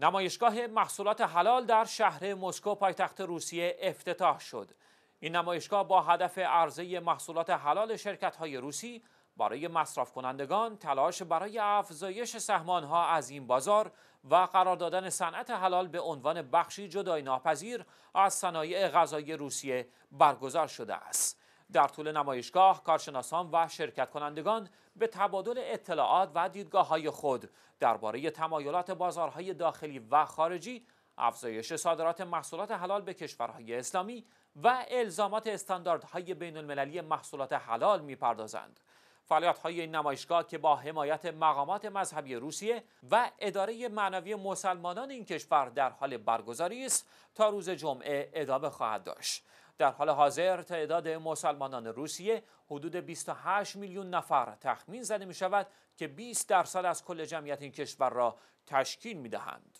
نمایشگاه محصولات حلال در شهر مسکو پایتخت روسیه افتتاح شد. این نمایشگاه با هدف عرضه محصولات حلال های روسی برای مصرف کنندگان تلاش برای افزایش ها از این بازار و قرار دادن صنعت حلال به عنوان بخشی جدای ناپذیر از صنایع غذایی روسیه برگزار شده است. در طول نمایشگاه کارشناسان و شرکت کنندگان به تبادل اطلاعات و دیدگاه های خود درباره تمایلات بازارهای داخلی و خارجی افزایش صادرات محصولات حلال به کشورهای اسلامی و الزامات استانداردهای بین المللی محصولات حلال میپردازند. فعالیت های این نمایشگاه که با حمایت مقامات مذهبی روسیه و اداره معنوی مسلمانان این کشور در حال برگزاری است تا روز جمعه ادامه خواهد داشت. در حال حاضر تعداد مسلمانان روسیه حدود 28 میلیون نفر تخمین زده می شود که 20 درصد از کل جمعیت این کشور را تشکیل می دهند.